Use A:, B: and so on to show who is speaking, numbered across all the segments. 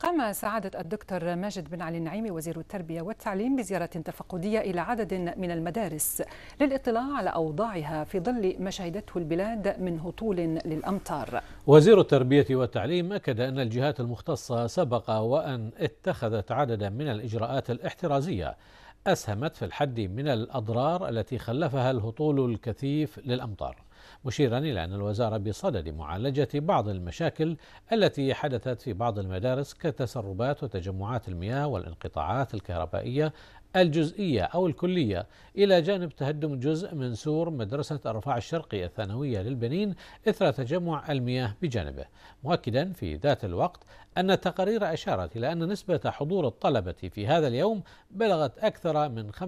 A: قام سعادة الدكتور ماجد بن علي النعيمي وزير التربية والتعليم بزيارة تفقدية إلى عدد من المدارس للاطلاع على أوضاعها في ظل ما شهدته البلاد من هطول للأمطار
B: وزير التربية والتعليم أكد أن الجهات المختصة سبق وأن اتخذت عددا من الإجراءات الاحترازية أسهمت في الحد من الأضرار التي خلفها الهطول الكثيف للأمطار مشيرا إلى أن الوزارة بصدد معالجة بعض المشاكل التي حدثت في بعض المدارس كتسربات وتجمعات المياه والانقطاعات الكهربائية الجزئية أو الكلية إلى جانب تهدم جزء من سور مدرسة الرفاع الشرقي الثانوية للبنين إثر تجمع المياه بجانبه مؤكدا في ذات الوقت أن التقارير أشارت إلى أن نسبة حضور الطلبة في هذا اليوم بلغت أكثر من 95%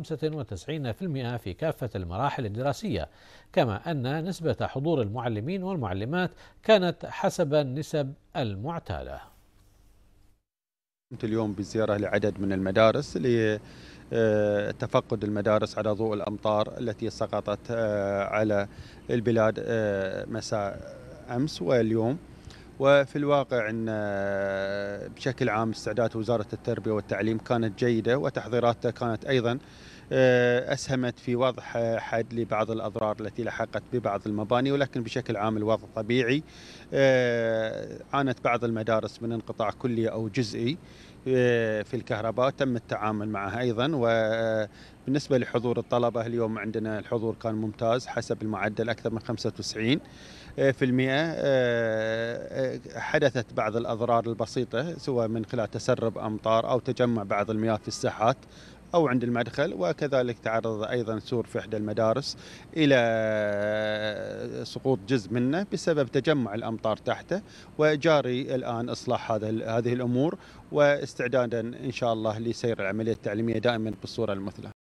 B: في كافة المراحل الدراسية كما أن نسبة نسبة حضور المعلمين والمعلمات كانت حسب النسب المعتادة
C: كنت اليوم بزيارة لعدد من المدارس لتفقد آه، المدارس على ضوء الامطار التي سقطت آه، على البلاد آه، مساء امس واليوم وفي الواقع ان بشكل عام استعداد وزارة التربية والتعليم كانت جيدة وتحضيراتها كانت أيضا آه، أسهمت في وضع حد لبعض الأضرار التي لحقت ببعض المباني ولكن بشكل عام الوضع طبيعي آه، عانت بعض المدارس من انقطاع كلي أو جزئي آه، في الكهرباء تم التعامل معها ايضا وبالنسبه آه، لحضور الطلبه اليوم عندنا الحضور كان ممتاز حسب المعدل اكثر من 95 آه، في المئة حدثت بعض الأضرار البسيطة سواء من خلال تسرب أمطار أو تجمع بعض المياه في الساحات أو عند المدخل وكذلك تعرض أيضا سور في إحدى المدارس إلى سقوط جزء منه بسبب تجمع الأمطار تحته وجاري الآن إصلاح هذه الأمور واستعدادا إن شاء الله لسير العملية التعليمية دائما بالصورة المثلى